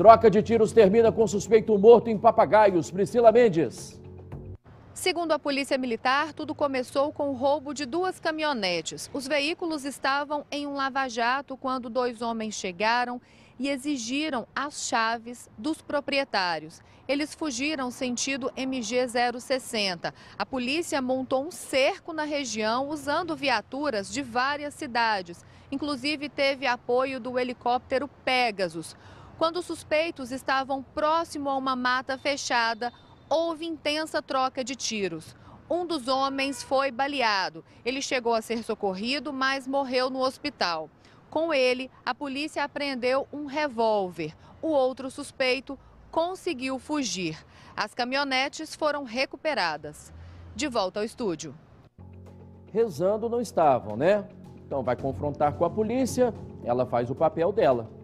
Troca de tiros termina com suspeito morto em Papagaios. Priscila Mendes. Segundo a Polícia Militar, tudo começou com o roubo de duas caminhonetes. Os veículos estavam em um lava-jato quando dois homens chegaram e exigiram as chaves dos proprietários. Eles fugiram sentido MG 060. A polícia montou um cerco na região usando viaturas de várias cidades. Inclusive, teve apoio do helicóptero Pegasus. Quando os suspeitos estavam próximo a uma mata fechada, houve intensa troca de tiros. Um dos homens foi baleado. Ele chegou a ser socorrido, mas morreu no hospital. Com ele, a polícia apreendeu um revólver. O outro suspeito conseguiu fugir. As caminhonetes foram recuperadas. De volta ao estúdio. Rezando não estavam, né? Então vai confrontar com a polícia, ela faz o papel dela.